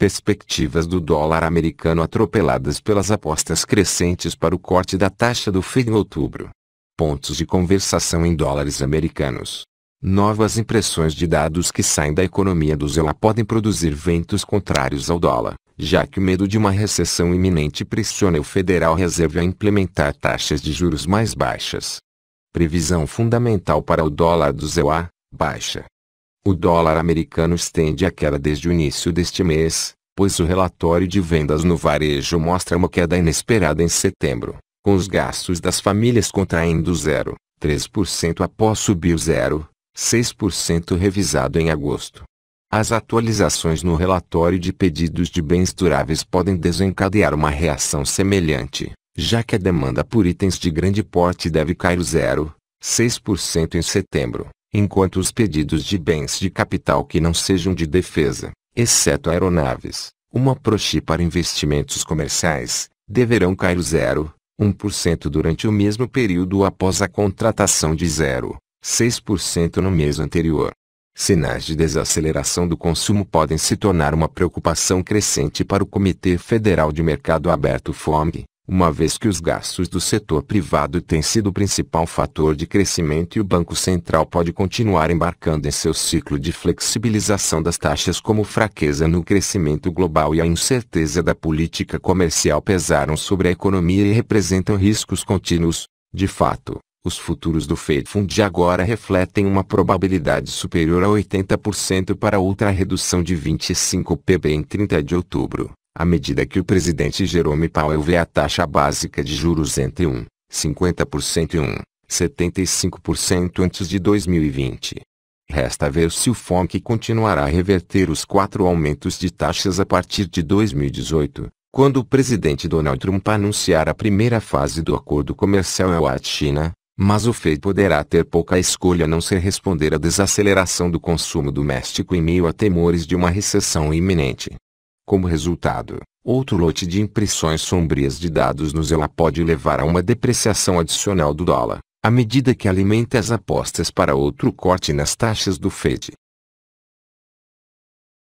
Perspectivas do dólar americano atropeladas pelas apostas crescentes para o corte da taxa do FED em outubro. Pontos de conversação em dólares americanos. Novas impressões de dados que saem da economia do ZELA podem produzir ventos contrários ao dólar, já que o medo de uma recessão iminente pressiona o Federal Reserve a implementar taxas de juros mais baixas. Previsão fundamental para o dólar do ZELA, baixa. O dólar americano estende a queda desde o início deste mês, pois o relatório de vendas no varejo mostra uma queda inesperada em setembro, com os gastos das famílias contraindo 0,3% após subir 0,6% revisado em agosto. As atualizações no relatório de pedidos de bens duráveis podem desencadear uma reação semelhante, já que a demanda por itens de grande porte deve cair 0,6% em setembro, enquanto os pedidos de bens de capital que não sejam de defesa, exceto aeronaves, uma proxy para investimentos comerciais, deverão cair 0,1% durante o mesmo período após a contratação de 0,6% no mês anterior. Sinais de desaceleração do consumo podem se tornar uma preocupação crescente para o Comitê Federal de Mercado Aberto FOMC, uma vez que os gastos do setor privado têm sido o principal fator de crescimento e o Banco Central pode continuar embarcando em seu ciclo de flexibilização das taxas como fraqueza no crescimento global e a incerteza da política comercial pesaram sobre a economia e representam riscos contínuos. De fato, os futuros do Fed Fund agora refletem uma probabilidade superior a 80% para outra redução de 25 pb em 30 de outubro à medida que o presidente Jerome Powell vê a taxa básica de juros entre 1,50% e 1,75% 75% antes de 2020. Resta ver se o FONC continuará a reverter os quatro aumentos de taxas a partir de 2018, quando o presidente Donald Trump anunciar a primeira fase do acordo comercial com a China, mas o Fed poderá ter pouca escolha a não ser responder à desaceleração do consumo doméstico em meio a temores de uma recessão iminente. Como resultado, outro lote de impressões sombrias de dados no ela pode levar a uma depreciação adicional do dólar, à medida que alimenta as apostas para outro corte nas taxas do Fed.